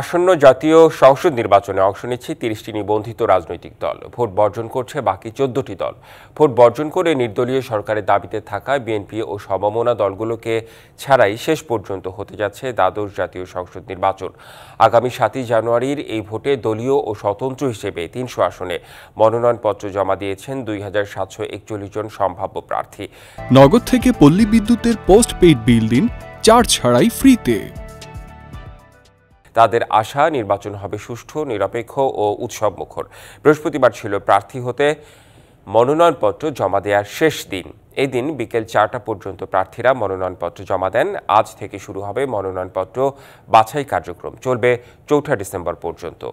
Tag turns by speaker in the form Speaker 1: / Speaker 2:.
Speaker 1: আসন্ন জাতীয় সংসদ নির্বাচনে অংশ নিচ্ছে তিরিশটি নিবন্ধিত রাজনৈতিক দল ভোট বর্জন করছে বাকি চোদ্দটি দল ভোট বর্জন করে নির্দলীয় সরকারের দাবিতে থাকা বিএনপি ও সমমনা দলগুলোকে ছাড়াই শেষ পর্যন্ত হতে যাচ্ছে দ্বাদশ জাতীয় সংসদ নির্বাচন আগামী সাতই জানুয়ারির এই ভোটে দলীয় ও স্বতন্ত্র হিসেবে তিনশো আসনে মনোনয়নপত্র জমা দিয়েছেন দুই হাজার সাতশো একচল্লিশ জন সম্ভাব্য প্রার্থী
Speaker 2: নগদ থেকে পল্লী বিদ্যুতের পোস্ট পেইড বিল দিন চার্জ ছাড়াই ফ্রিতে
Speaker 1: তাদের আশা নির্বাচন হবে সুষ্ঠু নিরপেক্ষ ও উৎসব মুখর বৃহস্পতিবার ছিল প্রার্থী হতে মনোনয়নপত্র জমা দেওয়ার শেষ দিন এদিন বিকেল চারটা পর্যন্ত প্রার্থীরা মনোনয়নপত্র জমা দেন আজ থেকে শুরু হবে মনোনয়নপত্র বাছাই কার্যক্রম চলবে চৌঠা ডিসেম্বর পর্যন্ত